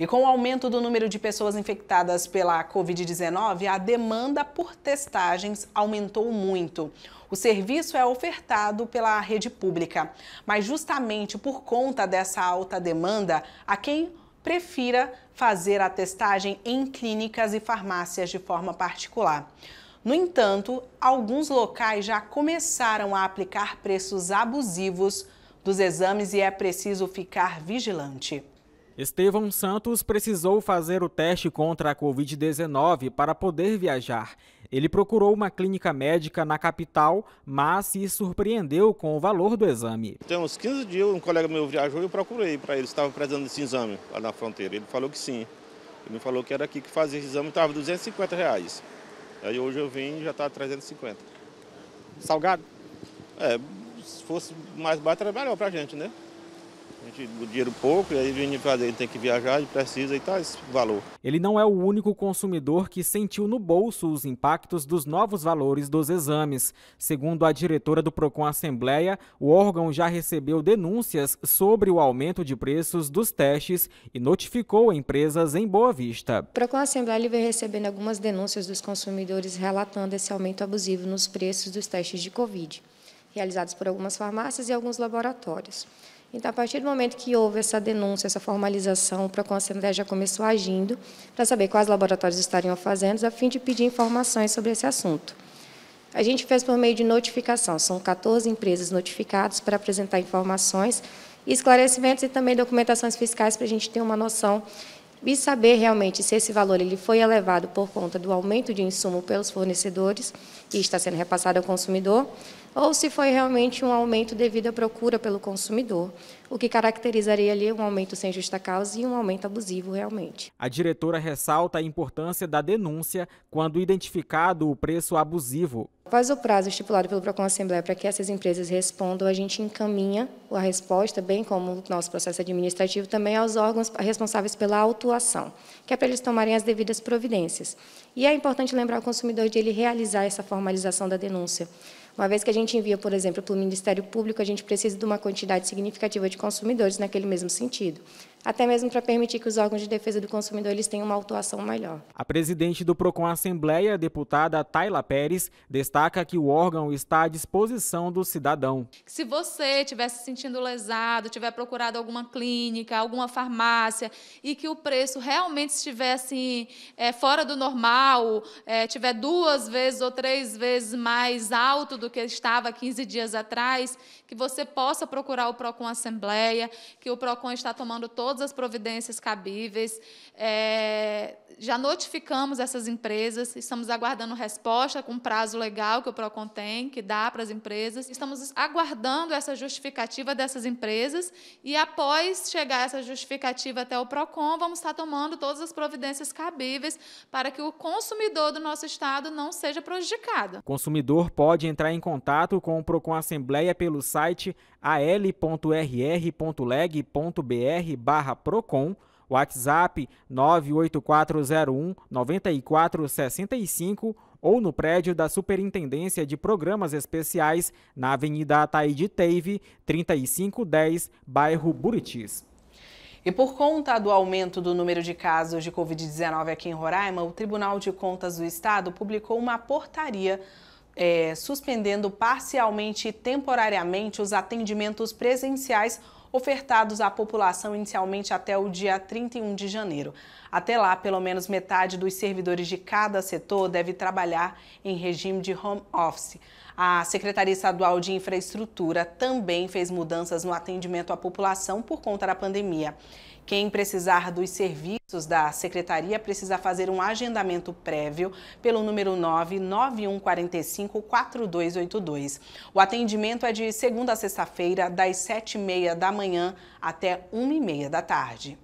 E com o aumento do número de pessoas infectadas pela Covid-19, a demanda por testagens aumentou muito. O serviço é ofertado pela rede pública, mas justamente por conta dessa alta demanda, a quem prefira fazer a testagem em clínicas e farmácias de forma particular. No entanto, alguns locais já começaram a aplicar preços abusivos dos exames e é preciso ficar vigilante. Estevão Santos precisou fazer o teste contra a Covid-19 para poder viajar. Ele procurou uma clínica médica na capital, mas se surpreendeu com o valor do exame. Tem uns 15 dias, um colega meu viajou e eu procurei para ele, estava precisando desse exame lá na fronteira. Ele falou que sim. Ele me falou que era aqui que fazia esse exame, estava 250 reais. Aí hoje eu vim e já está 350. Salgado? É, se fosse mais barato era melhor para a gente, né? A gente, o dinheiro pouco, e aí vem fazer, ele tem que viajar, e precisa e tal, tá esse valor. Ele não é o único consumidor que sentiu no bolso os impactos dos novos valores dos exames. Segundo a diretora do Procon Assembleia, o órgão já recebeu denúncias sobre o aumento de preços dos testes e notificou empresas em Boa Vista. O Procon Assembleia vem recebendo algumas denúncias dos consumidores relatando esse aumento abusivo nos preços dos testes de Covid, realizados por algumas farmácias e alguns laboratórios. Então, a partir do momento que houve essa denúncia, essa formalização, o PROCON Assembleia já começou agindo para saber quais laboratórios estariam fazendo, a fim de pedir informações sobre esse assunto. A gente fez por meio de notificação, são 14 empresas notificadas para apresentar informações, esclarecimentos e também documentações fiscais para a gente ter uma noção e saber realmente se esse valor ele foi elevado por conta do aumento de insumo pelos fornecedores e está sendo repassado ao consumidor, ou se foi realmente um aumento devido à procura pelo consumidor, o que caracterizaria ali um aumento sem justa causa e um aumento abusivo realmente. A diretora ressalta a importância da denúncia quando identificado o preço abusivo Após o prazo estipulado pelo PROCON Assembleia para que essas empresas respondam, a gente encaminha a resposta, bem como o nosso processo administrativo, também aos órgãos responsáveis pela autuação, que é para eles tomarem as devidas providências. E é importante lembrar ao consumidor de ele realizar essa formalização da denúncia, uma vez que a gente envia, por exemplo, para o Ministério Público, a gente precisa de uma quantidade significativa de consumidores naquele mesmo sentido até mesmo para permitir que os órgãos de defesa do consumidor eles tenham uma autuação melhor. A presidente do Procon Assembleia, deputada Tayla Pérez, destaca que o órgão está à disposição do cidadão. Se você estiver se sentindo lesado, tiver procurado alguma clínica, alguma farmácia e que o preço realmente estiver assim, é, fora do normal, é, tiver duas vezes ou três vezes mais alto do que estava 15 dias atrás, que você possa procurar o PROCON Assembleia, que o PROCON está tomando todas as providências cabíveis. É, já notificamos essas empresas, estamos aguardando resposta com prazo legal que o PROCON tem, que dá para as empresas. Estamos aguardando essa justificativa dessas empresas e, após chegar essa justificativa até o PROCON, vamos estar tomando todas as providências cabíveis para que o consumidor do nosso Estado não seja prejudicado. O consumidor pode entrar entrar em contato com o Procon Assembleia pelo site al.rr.leg.br/procon, WhatsApp 98401 9465 ou no prédio da Superintendência de Programas Especiais na Avenida Ataíde Teive, 3510, bairro Buritis. E por conta do aumento do número de casos de Covid-19 aqui em Roraima, o Tribunal de Contas do Estado publicou uma portaria é, suspendendo parcialmente e temporariamente os atendimentos presenciais ofertados à população inicialmente até o dia 31 de janeiro. Até lá, pelo menos metade dos servidores de cada setor deve trabalhar em regime de home office. A Secretaria Estadual de Infraestrutura também fez mudanças no atendimento à população por conta da pandemia. Quem precisar dos serviços da secretaria precisa fazer um agendamento prévio pelo número 99145-4282. O atendimento é de segunda a sexta-feira, das 7h30 da manhã manhã até 1 e meia da tarde.